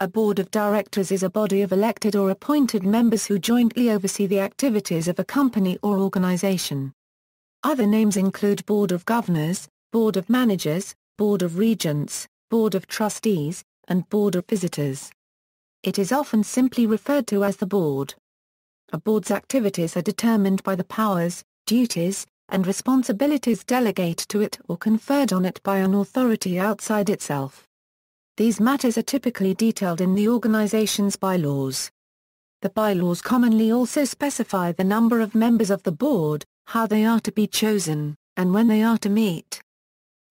A board of directors is a body of elected or appointed members who jointly oversee the activities of a company or organization. Other names include Board of Governors, Board of Managers, Board of Regents, Board of Trustees, and Board of Visitors. It is often simply referred to as the board. A board's activities are determined by the powers, duties, and responsibilities delegated to it or conferred on it by an authority outside itself. These matters are typically detailed in the organization's bylaws. The bylaws commonly also specify the number of members of the board, how they are to be chosen, and when they are to meet.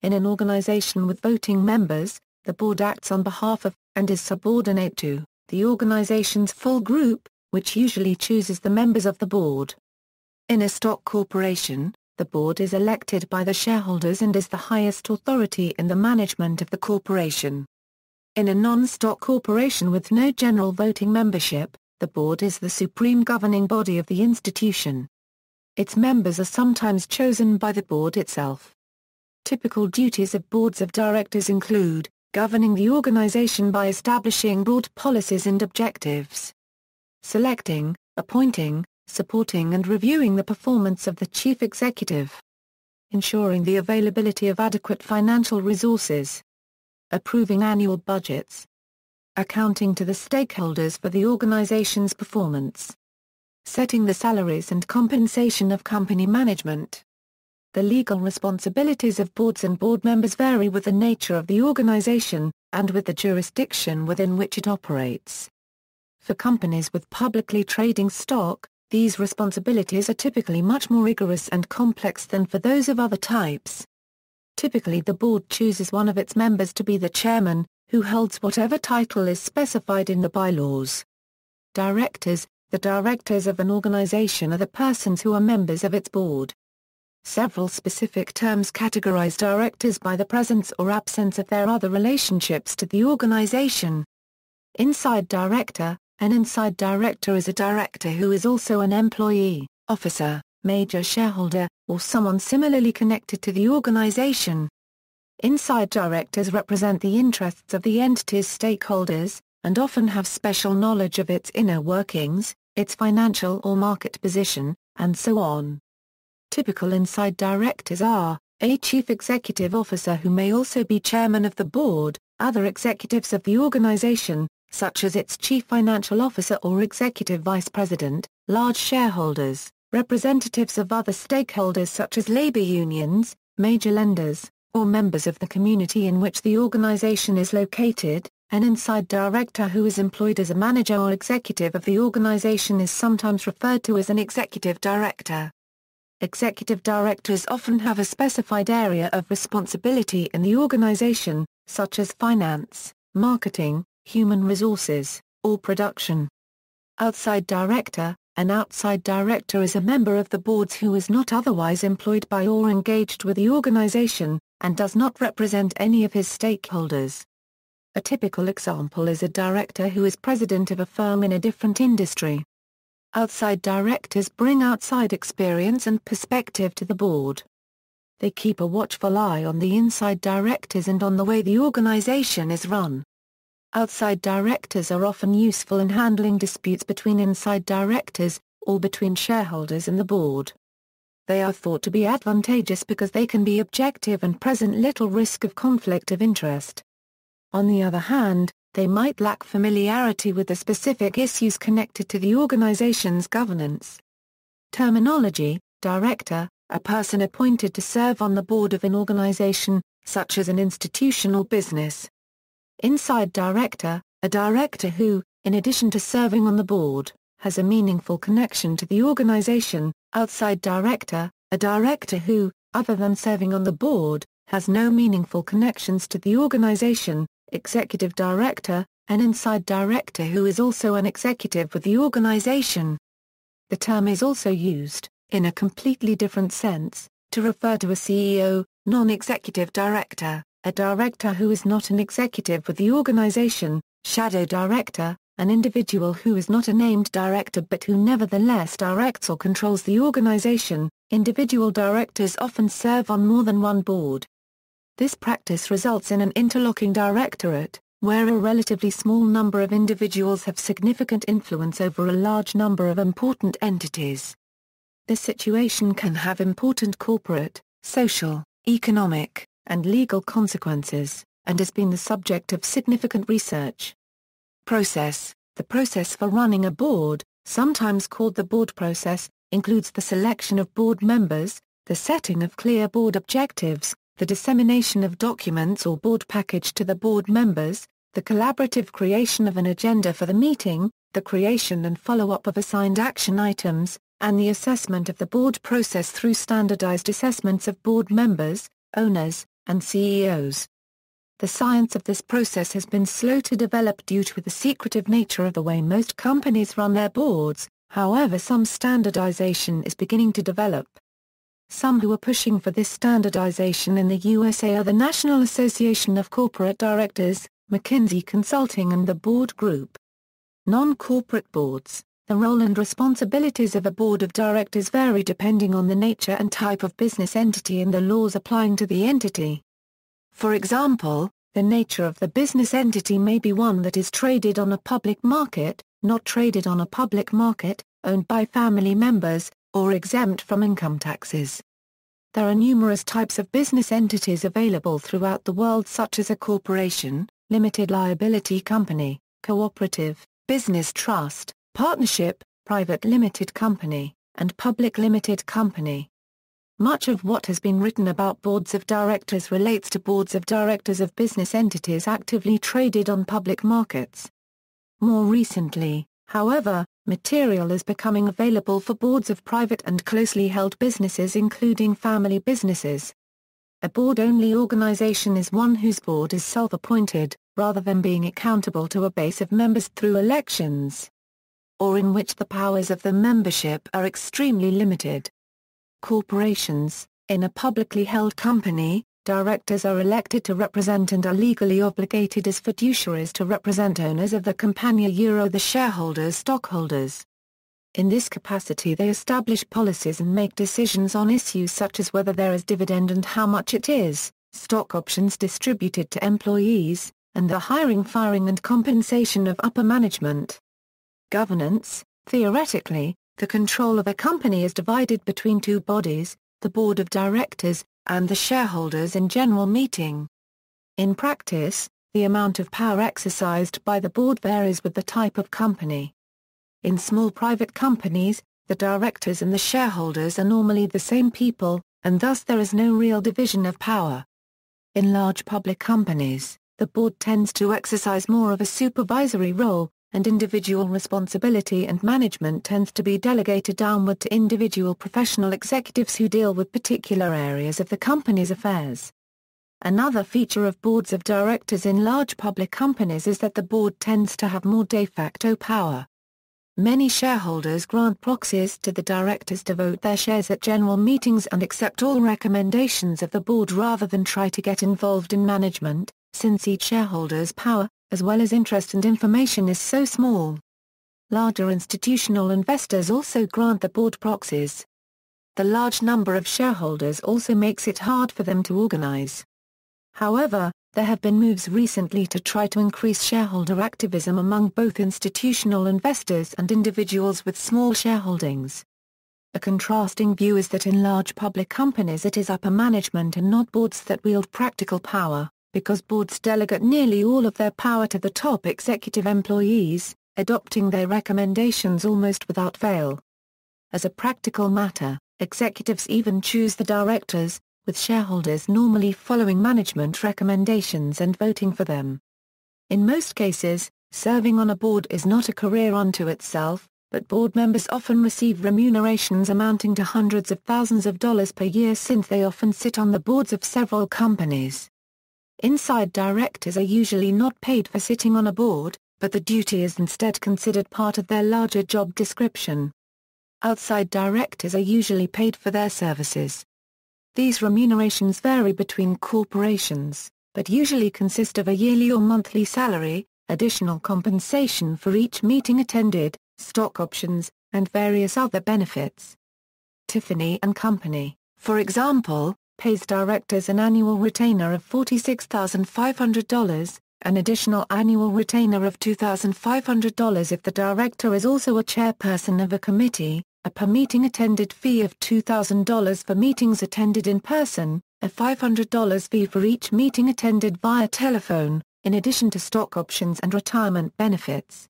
In an organization with voting members, the board acts on behalf of, and is subordinate to, the organization's full group, which usually chooses the members of the board. In a stock corporation, the board is elected by the shareholders and is the highest authority in the management of the corporation. In a non-stock corporation with no general voting membership, the board is the supreme governing body of the institution. Its members are sometimes chosen by the board itself. Typical duties of boards of directors include, governing the organization by establishing broad policies and objectives, selecting, appointing, supporting and reviewing the performance of the chief executive, ensuring the availability of adequate financial resources, approving annual budgets, accounting to the stakeholders for the organization's performance, setting the salaries and compensation of company management. The legal responsibilities of boards and board members vary with the nature of the organization, and with the jurisdiction within which it operates. For companies with publicly trading stock, these responsibilities are typically much more rigorous and complex than for those of other types. Typically the board chooses one of its members to be the chairman, who holds whatever title is specified in the bylaws. Directors, the directors of an organization are the persons who are members of its board. Several specific terms categorize directors by the presence or absence of their other relationships to the organization. Inside director, an inside director is a director who is also an employee, officer, major shareholder, or someone similarly connected to the organization. Inside directors represent the interests of the entity's stakeholders, and often have special knowledge of its inner workings, its financial or market position, and so on. Typical inside directors are, a chief executive officer who may also be chairman of the board, other executives of the organization, such as its chief financial officer or executive vice president, large shareholders, representatives of other stakeholders such as labor unions, major lenders, or members of the community in which the organization is located, an inside director who is employed as a manager or executive of the organization is sometimes referred to as an executive director. Executive directors often have a specified area of responsibility in the organization, such as finance, marketing, human resources, or production. Outside director, an outside director is a member of the boards who is not otherwise employed by or engaged with the organization, and does not represent any of his stakeholders. A typical example is a director who is president of a firm in a different industry. Outside directors bring outside experience and perspective to the board. They keep a watchful eye on the inside directors and on the way the organization is run. Outside directors are often useful in handling disputes between inside directors, or between shareholders and the board. They are thought to be advantageous because they can be objective and present little risk of conflict of interest. On the other hand, they might lack familiarity with the specific issues connected to the organization's governance. Terminology Director, a person appointed to serve on the board of an organization, such as an institutional business. Inside director, a director who, in addition to serving on the board, has a meaningful connection to the organization, outside director, a director who, other than serving on the board, has no meaningful connections to the organization, executive director, an inside director who is also an executive with the organization. The term is also used, in a completely different sense, to refer to a CEO, non-executive director, a director who is not an executive with the organization, shadow director, an individual who is not a named director but who nevertheless directs or controls the organization, individual directors often serve on more than one board. This practice results in an interlocking directorate, where a relatively small number of individuals have significant influence over a large number of important entities. This situation can have important corporate, social, economic, and legal consequences, and has been the subject of significant research. Process The process for running a board, sometimes called the board process, includes the selection of board members, the setting of clear board objectives, the dissemination of documents or board package to the board members, the collaborative creation of an agenda for the meeting, the creation and follow-up of assigned action items, and the assessment of the board process through standardized assessments of board members, owners, and CEOs. The science of this process has been slow to develop due to the secretive nature of the way most companies run their boards, however some standardization is beginning to develop. Some who are pushing for this standardization in the USA are the National Association of Corporate Directors, McKinsey Consulting and the Board Group. Non-corporate boards the role and responsibilities of a board of directors vary depending on the nature and type of business entity and the laws applying to the entity. For example, the nature of the business entity may be one that is traded on a public market, not traded on a public market, owned by family members, or exempt from income taxes. There are numerous types of business entities available throughout the world such as a corporation, limited liability company, cooperative, business trust, partnership, private limited company, and public limited company. Much of what has been written about boards of directors relates to boards of directors of business entities actively traded on public markets. More recently, however, material is becoming available for boards of private and closely held businesses including family businesses. A board-only organization is one whose board is self-appointed, rather than being accountable to a base of members through elections or in which the powers of the membership are extremely limited. Corporations, in a publicly held company, directors are elected to represent and are legally obligated as fiduciaries to represent owners of the Compagnia Euro the shareholders stockholders. In this capacity they establish policies and make decisions on issues such as whether there is dividend and how much it is, stock options distributed to employees, and the hiring firing and compensation of upper management. Governance Theoretically, the control of a company is divided between two bodies, the board of directors, and the shareholders in general meeting. In practice, the amount of power exercised by the board varies with the type of company. In small private companies, the directors and the shareholders are normally the same people, and thus there is no real division of power. In large public companies, the board tends to exercise more of a supervisory role, and individual responsibility and management tends to be delegated downward to individual professional executives who deal with particular areas of the company's affairs. Another feature of boards of directors in large public companies is that the board tends to have more de facto power. Many shareholders grant proxies to the directors to vote their shares at general meetings and accept all recommendations of the board rather than try to get involved in management, since each shareholder's power, as well as interest and information is so small. Larger institutional investors also grant the board proxies. The large number of shareholders also makes it hard for them to organize. However, there have been moves recently to try to increase shareholder activism among both institutional investors and individuals with small shareholdings. A contrasting view is that in large public companies it is upper management and not boards that wield practical power because boards delegate nearly all of their power to the top executive employees, adopting their recommendations almost without fail. As a practical matter, executives even choose the directors, with shareholders normally following management recommendations and voting for them. In most cases, serving on a board is not a career unto itself, but board members often receive remunerations amounting to hundreds of thousands of dollars per year since they often sit on the boards of several companies. Inside directors are usually not paid for sitting on a board, but the duty is instead considered part of their larger job description. Outside directors are usually paid for their services. These remunerations vary between corporations, but usually consist of a yearly or monthly salary, additional compensation for each meeting attended, stock options, and various other benefits. Tiffany and Company, for example, pays directors an annual retainer of $46,500, an additional annual retainer of $2,500 if the director is also a chairperson of a committee, a per-meeting attended fee of $2,000 for meetings attended in person, a $500 fee for each meeting attended via telephone, in addition to stock options and retirement benefits.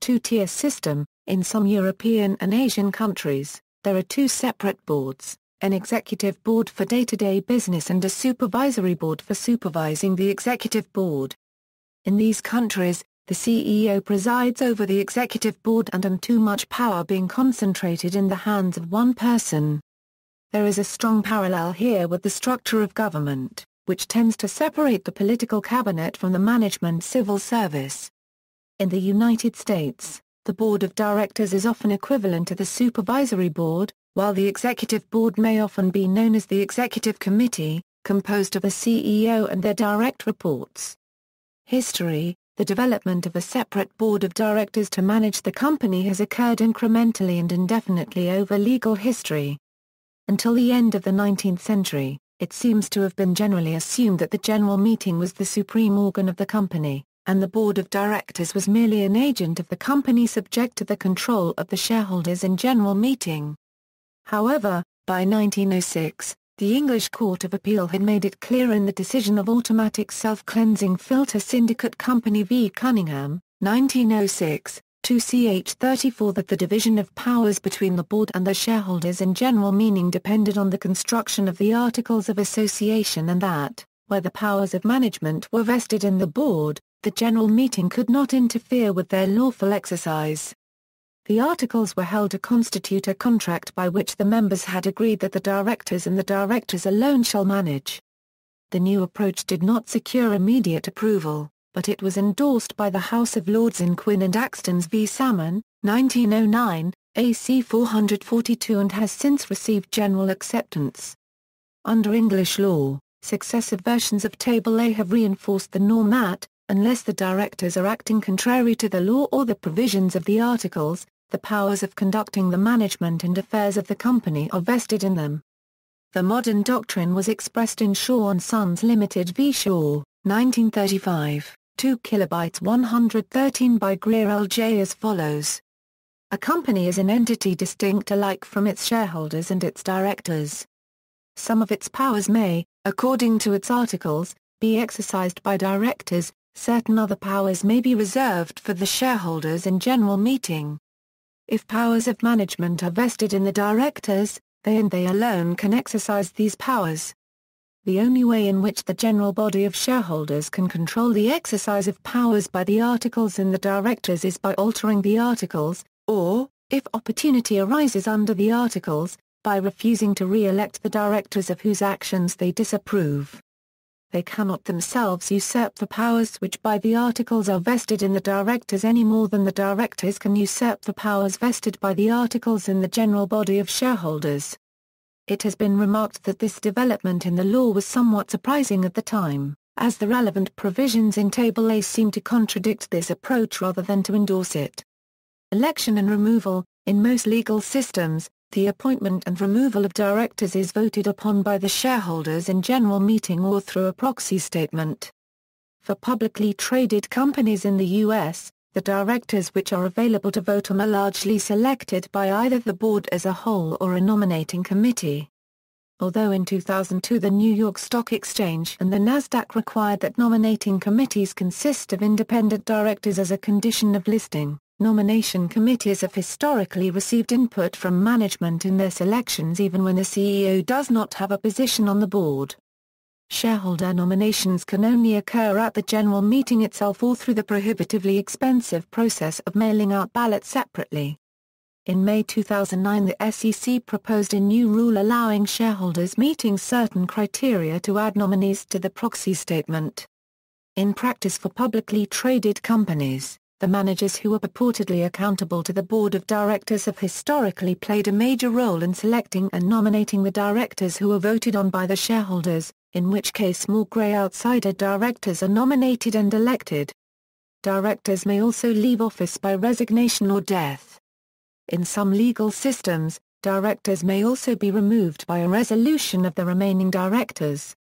Two-tier system, in some European and Asian countries, there are two separate boards, an executive board for day-to-day business and a supervisory board for supervising the executive board. In these countries, the CEO presides over the executive board and on too much power being concentrated in the hands of one person. There is a strong parallel here with the structure of government, which tends to separate the political cabinet from the management civil service. In the United States, the board of directors is often equivalent to the supervisory board, while the executive board may often be known as the executive committee, composed of the CEO and their direct reports. History The development of a separate board of directors to manage the company has occurred incrementally and indefinitely over legal history. Until the end of the 19th century, it seems to have been generally assumed that the general meeting was the supreme organ of the company and the board of directors was merely an agent of the company subject to the control of the shareholders in general meeting. However, by 1906, the English Court of Appeal had made it clear in the decision of Automatic Self-Cleansing Filter Syndicate Company v. Cunningham, 1906, 2 ch 34 that the division of powers between the board and the shareholders in general meaning depended on the construction of the Articles of Association and that, where the powers of management were vested in the board, the General Meeting could not interfere with their lawful exercise. The articles were held to constitute a contract by which the members had agreed that the directors and the directors alone shall manage. The new approach did not secure immediate approval, but it was endorsed by the House of Lords in Quinn and Axtons v. Salmon, 1909, AC 442 and has since received general acceptance. Under English law, successive versions of Table A have reinforced the norm that, Unless the directors are acting contrary to the law or the provisions of the articles, the powers of conducting the management and affairs of the company are vested in them. The modern doctrine was expressed in Shaw and Sons Limited v. Shaw, 1935, 2 kilobytes 113 by Greer LJ as follows. A company is an entity distinct alike from its shareholders and its directors. Some of its powers may, according to its articles, be exercised by directors, Certain other powers may be reserved for the shareholders in general meeting. If powers of management are vested in the directors, they and they alone can exercise these powers. The only way in which the general body of shareholders can control the exercise of powers by the articles in the directors is by altering the articles, or, if opportunity arises under the articles, by refusing to re-elect the directors of whose actions they disapprove they cannot themselves usurp the powers which by the articles are vested in the directors any more than the directors can usurp the powers vested by the articles in the general body of shareholders. It has been remarked that this development in the law was somewhat surprising at the time, as the relevant provisions in Table A seem to contradict this approach rather than to endorse it. Election and removal, in most legal systems, the appointment and removal of directors is voted upon by the shareholders in general meeting or through a proxy statement. For publicly traded companies in the U.S., the directors which are available to vote on are largely selected by either the board as a whole or a nominating committee. Although in 2002 the New York Stock Exchange and the Nasdaq required that nominating committees consist of independent directors as a condition of listing, Nomination committees have historically received input from management in their selections even when the CEO does not have a position on the board. Shareholder nominations can only occur at the general meeting itself or through the prohibitively expensive process of mailing out ballots separately. In May 2009 the SEC proposed a new rule allowing shareholders meeting certain criteria to add nominees to the proxy statement. In practice for publicly traded companies, the managers who are purportedly accountable to the board of directors have historically played a major role in selecting and nominating the directors who are voted on by the shareholders, in which case more grey outsider directors are nominated and elected. Directors may also leave office by resignation or death. In some legal systems, directors may also be removed by a resolution of the remaining directors.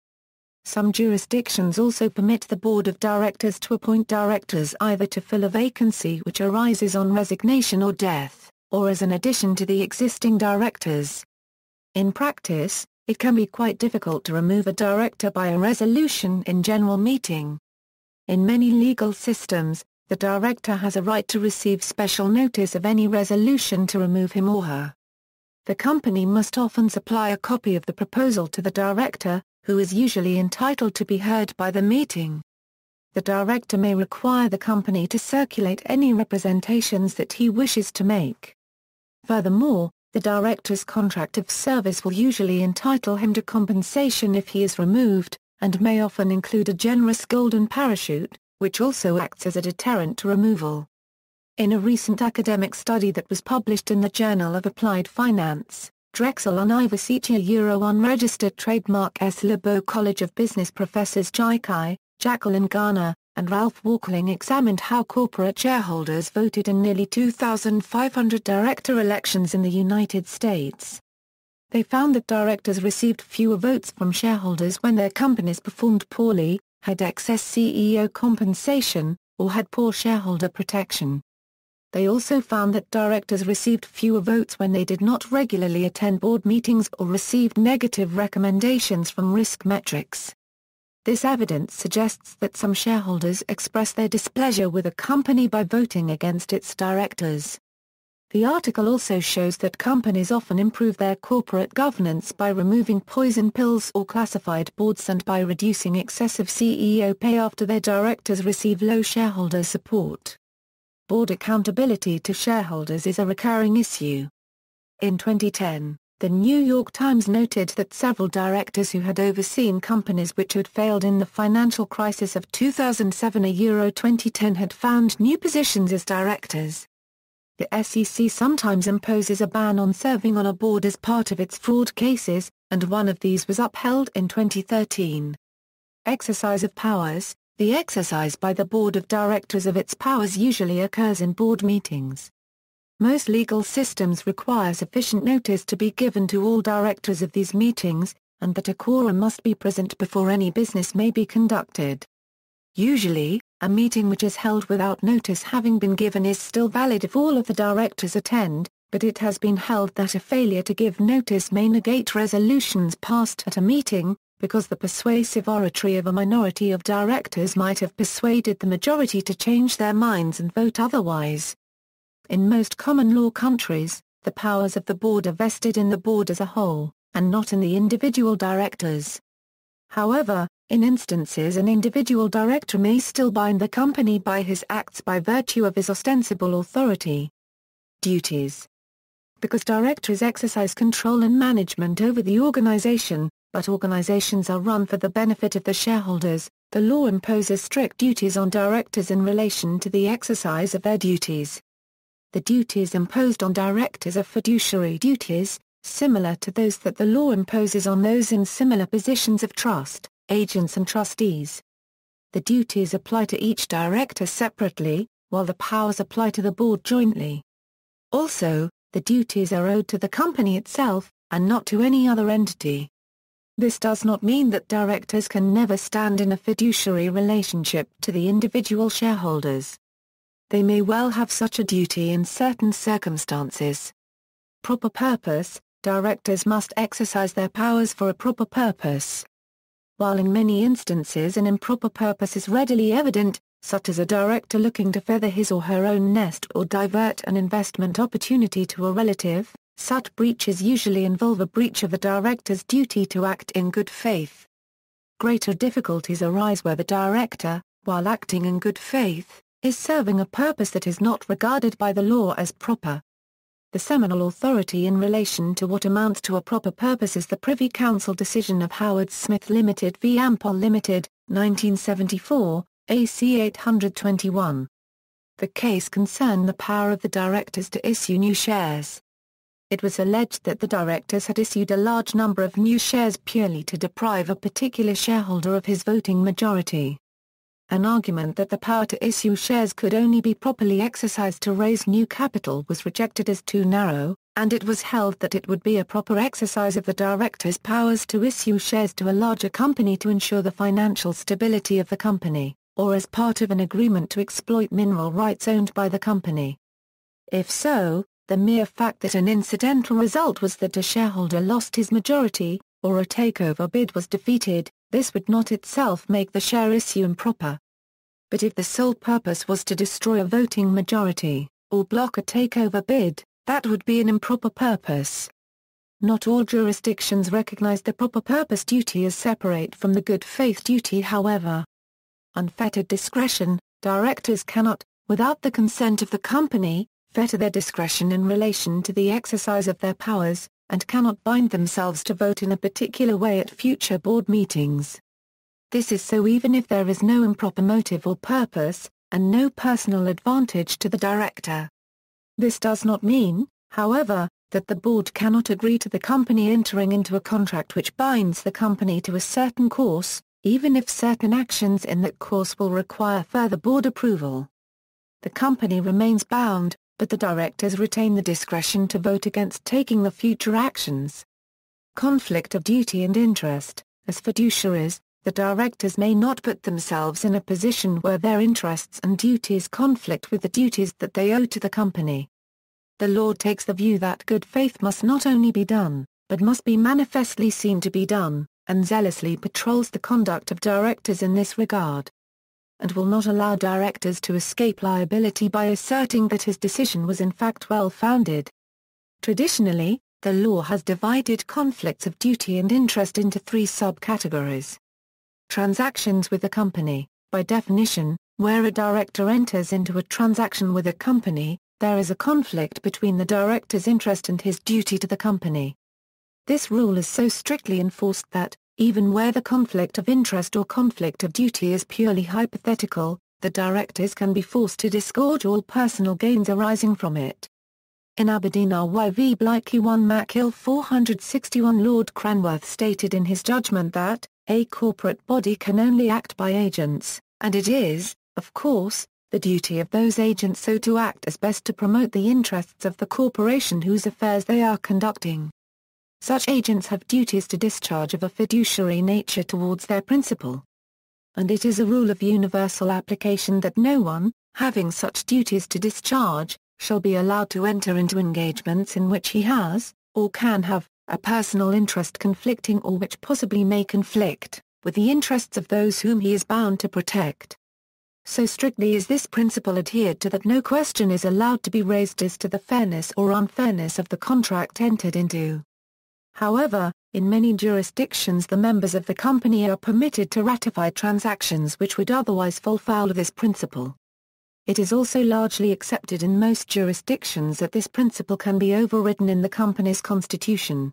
Some jurisdictions also permit the board of directors to appoint directors either to fill a vacancy which arises on resignation or death, or as an addition to the existing directors. In practice, it can be quite difficult to remove a director by a resolution in general meeting. In many legal systems, the director has a right to receive special notice of any resolution to remove him or her. The company must often supply a copy of the proposal to the director, who is usually entitled to be heard by the meeting. The director may require the company to circulate any representations that he wishes to make. Furthermore, the director's contract of service will usually entitle him to compensation if he is removed, and may often include a generous golden parachute, which also acts as a deterrent to removal. In a recent academic study that was published in the Journal of Applied Finance, Drexel on Ivasicea Euro unregistered trademark S. Lebo College of Business professors Kai, Jacqueline Garner, and Ralph Walkling examined how corporate shareholders voted in nearly 2,500 director elections in the United States. They found that directors received fewer votes from shareholders when their companies performed poorly, had excess CEO compensation, or had poor shareholder protection. They also found that directors received fewer votes when they did not regularly attend board meetings or received negative recommendations from risk metrics. This evidence suggests that some shareholders express their displeasure with a company by voting against its directors. The article also shows that companies often improve their corporate governance by removing poison pills or classified boards and by reducing excessive CEO pay after their directors receive low shareholder support. Board accountability to shareholders is a recurring issue. In 2010, the New York Times noted that several directors who had overseen companies which had failed in the financial crisis of 2007 a Euro 2010 had found new positions as directors. The SEC sometimes imposes a ban on serving on a board as part of its fraud cases, and one of these was upheld in 2013. Exercise of powers the exercise by the board of directors of its powers usually occurs in board meetings. Most legal systems require sufficient notice to be given to all directors of these meetings, and that a quorum must be present before any business may be conducted. Usually, a meeting which is held without notice having been given is still valid if all of the directors attend, but it has been held that a failure to give notice may negate resolutions passed at a meeting, because the persuasive oratory of a minority of directors might have persuaded the majority to change their minds and vote otherwise. In most common law countries, the powers of the board are vested in the board as a whole, and not in the individual directors. However, in instances an individual director may still bind the company by his acts by virtue of his ostensible authority. Duties Because directors exercise control and management over the organization, but organizations are run for the benefit of the shareholders, the law imposes strict duties on directors in relation to the exercise of their duties. The duties imposed on directors are fiduciary duties, similar to those that the law imposes on those in similar positions of trust, agents and trustees. The duties apply to each director separately, while the powers apply to the board jointly. Also, the duties are owed to the company itself, and not to any other entity. This does not mean that directors can never stand in a fiduciary relationship to the individual shareholders. They may well have such a duty in certain circumstances. Proper purpose, directors must exercise their powers for a proper purpose. While in many instances an improper purpose is readily evident, such as a director looking to feather his or her own nest or divert an investment opportunity to a relative, such breaches usually involve a breach of the director's duty to act in good faith. Greater difficulties arise where the director, while acting in good faith, is serving a purpose that is not regarded by the law as proper. The seminal authority in relation to what amounts to a proper purpose is the Privy Council decision of Howard Smith Limited v. Ampol Limited, 1974, AC 821. The case concerned the power of the directors to issue new shares, it was alleged that the directors had issued a large number of new shares purely to deprive a particular shareholder of his voting majority. An argument that the power to issue shares could only be properly exercised to raise new capital was rejected as too narrow, and it was held that it would be a proper exercise of the directors' powers to issue shares to a larger company to ensure the financial stability of the company, or as part of an agreement to exploit mineral rights owned by the company. If so, the mere fact that an incidental result was that a shareholder lost his majority, or a takeover bid was defeated, this would not itself make the share issue improper. But if the sole purpose was to destroy a voting majority, or block a takeover bid, that would be an improper purpose. Not all jurisdictions recognize the proper purpose duty as separate from the good faith duty however. Unfettered discretion, directors cannot, without the consent of the company, fetter their discretion in relation to the exercise of their powers, and cannot bind themselves to vote in a particular way at future board meetings. This is so even if there is no improper motive or purpose, and no personal advantage to the director. This does not mean, however, that the board cannot agree to the company entering into a contract which binds the company to a certain course, even if certain actions in that course will require further board approval. The company remains bound, but the directors retain the discretion to vote against taking the future actions. Conflict of duty and interest, as fiduciaries, the directors may not put themselves in a position where their interests and duties conflict with the duties that they owe to the company. The law takes the view that good faith must not only be done, but must be manifestly seen to be done, and zealously patrols the conduct of directors in this regard and will not allow directors to escape liability by asserting that his decision was in fact well-founded. Traditionally, the law has divided conflicts of duty and interest into three subcategories. Transactions with a company, by definition, where a director enters into a transaction with a company, there is a conflict between the director's interest and his duty to the company. This rule is so strictly enforced that, even where the conflict of interest or conflict of duty is purely hypothetical, the directors can be forced to disgorge all personal gains arising from it. In Aberdeen RYV Blakey 1 MacHill 461 Lord Cranworth stated in his judgment that, a corporate body can only act by agents, and it is, of course, the duty of those agents so to act as best to promote the interests of the corporation whose affairs they are conducting. Such agents have duties to discharge of a fiduciary nature towards their principal. And it is a rule of universal application that no one, having such duties to discharge, shall be allowed to enter into engagements in which he has, or can have, a personal interest conflicting or which possibly may conflict, with the interests of those whom he is bound to protect. So strictly is this principle adhered to that no question is allowed to be raised as to the fairness or unfairness of the contract entered into, However, in many jurisdictions the members of the company are permitted to ratify transactions which would otherwise fall foul of this principle. It is also largely accepted in most jurisdictions that this principle can be overridden in the company's constitution.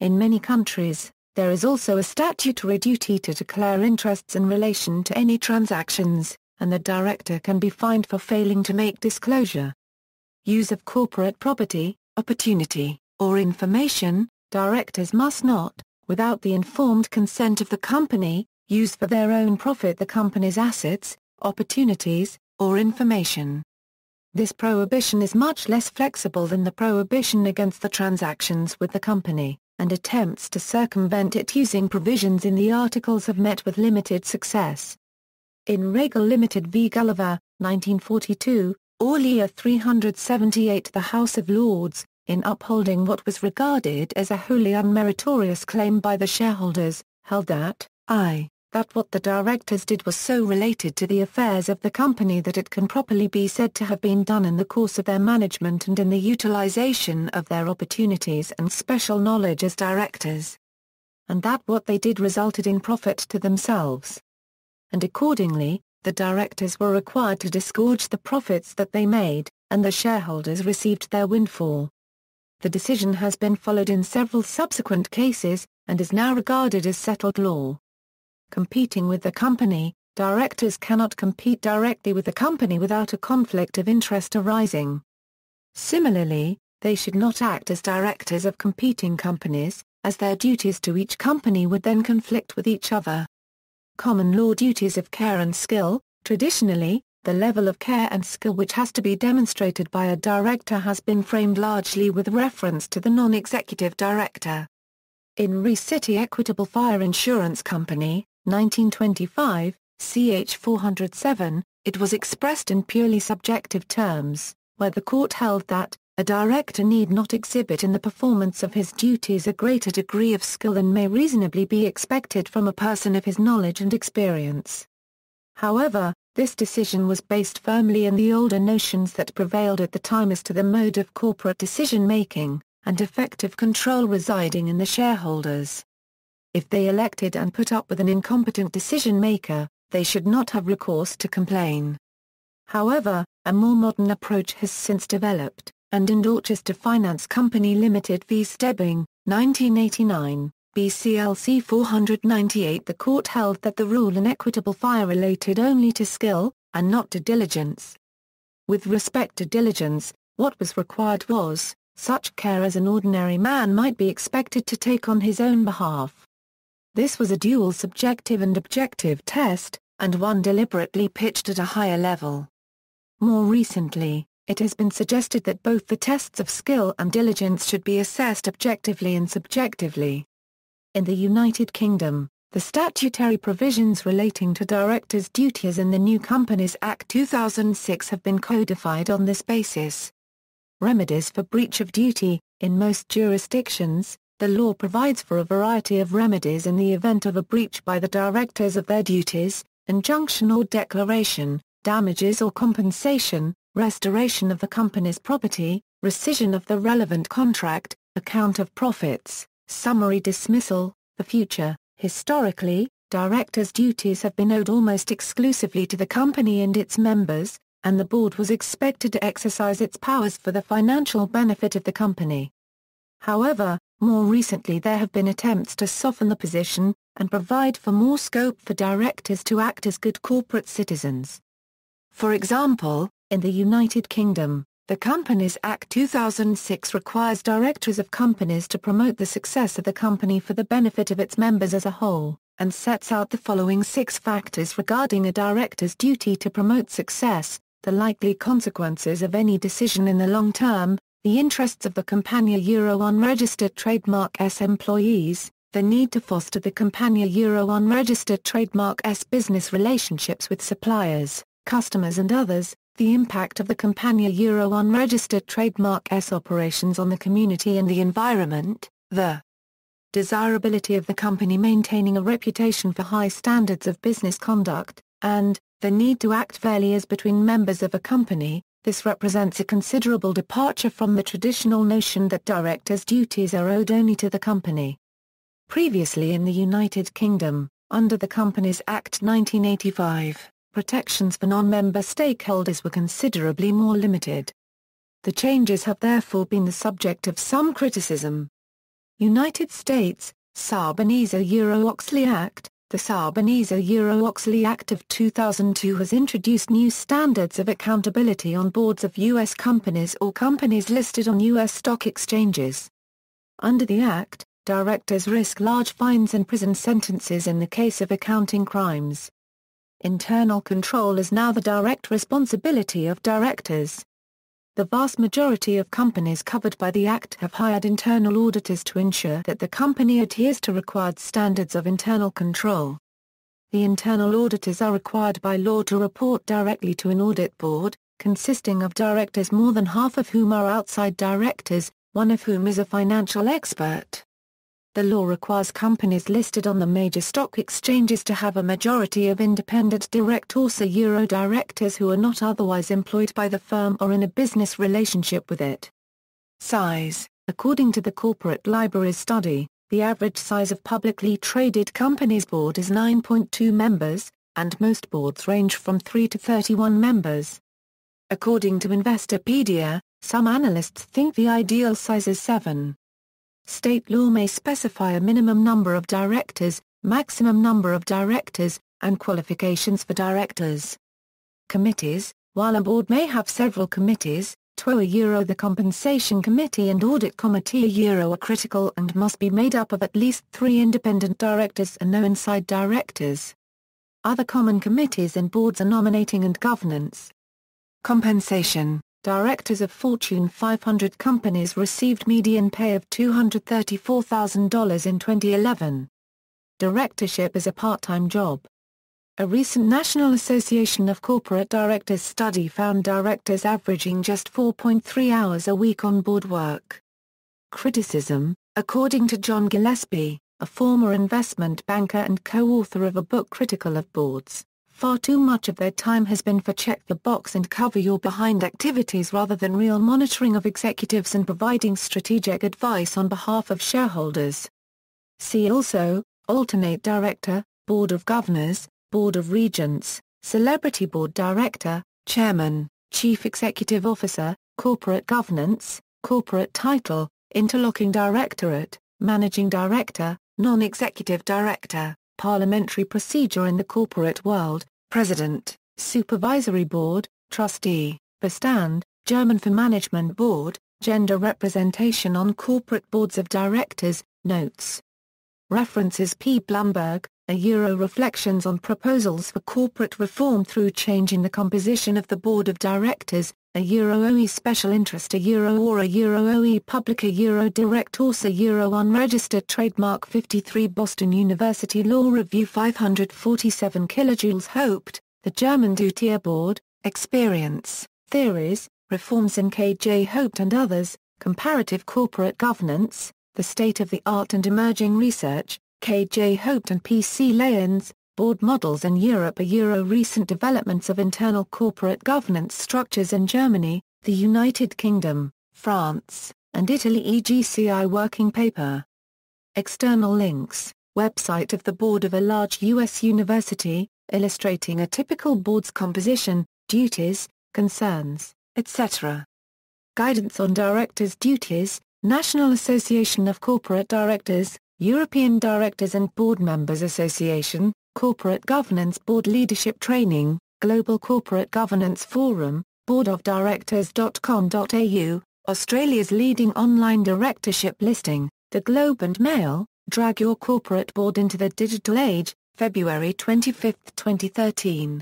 In many countries, there is also a statutory duty to declare interests in relation to any transactions, and the director can be fined for failing to make disclosure. Use of corporate property, opportunity, or information, Directors must not, without the informed consent of the company, use for their own profit the company's assets, opportunities, or information. This prohibition is much less flexible than the prohibition against the transactions with the company, and attempts to circumvent it using provisions in the articles have met with limited success. In Regal Limited v. Gulliver, 1942, or 378 The House of Lords, in upholding what was regarded as a wholly unmeritorious claim by the shareholders, held that, i that what the directors did was so related to the affairs of the company that it can properly be said to have been done in the course of their management and in the utilization of their opportunities and special knowledge as directors. And that what they did resulted in profit to themselves. And accordingly, the directors were required to disgorge the profits that they made, and the shareholders received their windfall. The decision has been followed in several subsequent cases, and is now regarded as settled law. Competing with the company, directors cannot compete directly with the company without a conflict of interest arising. Similarly, they should not act as directors of competing companies, as their duties to each company would then conflict with each other. Common law duties of care and skill, traditionally, the level of care and skill which has to be demonstrated by a director has been framed largely with reference to the non-executive director. In Re-City Equitable Fire Insurance Company, 1925, CH 407, it was expressed in purely subjective terms, where the court held that, a director need not exhibit in the performance of his duties a greater degree of skill than may reasonably be expected from a person of his knowledge and experience. However, this decision was based firmly in the older notions that prevailed at the time as to the mode of corporate decision-making, and effective control residing in the shareholders. If they elected and put up with an incompetent decision-maker, they should not have recourse to complain. However, a more modern approach has since developed, and in Dorchester Finance Company Limited v. Stebbing, 1989, BCLC 498 The court held that the rule in equitable fire related only to skill, and not to diligence. With respect to diligence, what was required was, such care as an ordinary man might be expected to take on his own behalf. This was a dual subjective and objective test, and one deliberately pitched at a higher level. More recently, it has been suggested that both the tests of skill and diligence should be assessed objectively and subjectively. In the United Kingdom, the statutory provisions relating to directors' duties in the new Companies Act 2006 have been codified on this basis. Remedies for breach of duty, in most jurisdictions, the law provides for a variety of remedies in the event of a breach by the directors of their duties, injunction or declaration, damages or compensation, restoration of the company's property, rescission of the relevant contract, account of profits, Summary dismissal The future, historically, directors' duties have been owed almost exclusively to the company and its members, and the board was expected to exercise its powers for the financial benefit of the company. However, more recently there have been attempts to soften the position, and provide for more scope for directors to act as good corporate citizens. For example, in the United Kingdom, the Companies Act 2006 requires directors of companies to promote the success of the company for the benefit of its members as a whole, and sets out the following six factors regarding a director's duty to promote success, the likely consequences of any decision in the long term, the interests of the Compania Euro unregistered trademark S employees, the need to foster the Compania Euro unregistered trademark S business relationships with suppliers, customers and others, the impact of the Campania Euro on registered trademark S operations on the community and the environment, the desirability of the company maintaining a reputation for high standards of business conduct, and the need to act fairly as between members of a company, this represents a considerable departure from the traditional notion that directors' duties are owed only to the company. Previously in the United Kingdom, under the Companies Act 1985, protections for non-member stakeholders were considerably more limited. The changes have therefore been the subject of some criticism. United States, Sarbanes-Oxley Act, the Sarbanes-Oxley Act of 2002 has introduced new standards of accountability on boards of U.S. companies or companies listed on U.S. stock exchanges. Under the Act, directors risk large fines and prison sentences in the case of accounting crimes. Internal control is now the direct responsibility of directors. The vast majority of companies covered by the Act have hired internal auditors to ensure that the company adheres to required standards of internal control. The internal auditors are required by law to report directly to an audit board, consisting of directors more than half of whom are outside directors, one of whom is a financial expert. The law requires companies listed on the major stock exchanges to have a majority of independent directors or Euro directors who are not otherwise employed by the firm or in a business relationship with it. Size According to the Corporate Libraries study, the average size of publicly traded companies' board is 9.2 members, and most boards range from 3 to 31 members. According to Investopedia, some analysts think the ideal size is 7. State law may specify a minimum number of directors, maximum number of directors, and qualifications for directors. Committees, while a board may have several committees, TWA Euro the Compensation Committee and Audit Committee Euro are critical and must be made up of at least three independent directors and no inside directors. Other common committees and boards are nominating and governance. Compensation Directors of Fortune 500 companies received median pay of $234,000 in 2011. Directorship is a part-time job. A recent National Association of Corporate Directors study found directors averaging just 4.3 hours a week on board work. Criticism, according to John Gillespie, a former investment banker and co-author of a book critical of boards, Far too much of their time has been for check the box and cover your behind activities rather than real monitoring of executives and providing strategic advice on behalf of shareholders. See also, alternate director, board of governors, board of regents, celebrity board director, chairman, chief executive officer, corporate governance, corporate title, interlocking directorate, managing director, non-executive director, parliamentary procedure in the corporate world, President, Supervisory Board, Trustee, Bestand, German for Management Board, Gender Representation on Corporate Boards of Directors, Notes. References P. Blumberg, A Euro Reflections on Proposals for Corporate Reform through Changing the Composition of the Board of Directors, a Euro OE special interest a Euro or a Euro OE public a Euro direct a Euro unregistered trademark 53 Boston University Law Review 547 kilojoules hoped, the German Dutier Board, Experience, Theories, Reforms in KJ Hoped and others, Comparative Corporate Governance, The State of the Art and Emerging Research, KJ Hoped and PC Leyens, Board models in Europe are Euro recent developments of internal corporate governance structures in Germany, the United Kingdom, France, and Italy EGCI working paper. External links, website of the board of a large U.S. university, illustrating a typical board's composition, duties, concerns, etc. Guidance on Directors' Duties, National Association of Corporate Directors, European Directors and Board Members Association, Corporate Governance Board Leadership Training, Global Corporate Governance Forum, boardofdirectors.com.au, Australia's leading online directorship listing, The Globe and Mail, Drag Your Corporate Board into the Digital Age, February 25, 2013.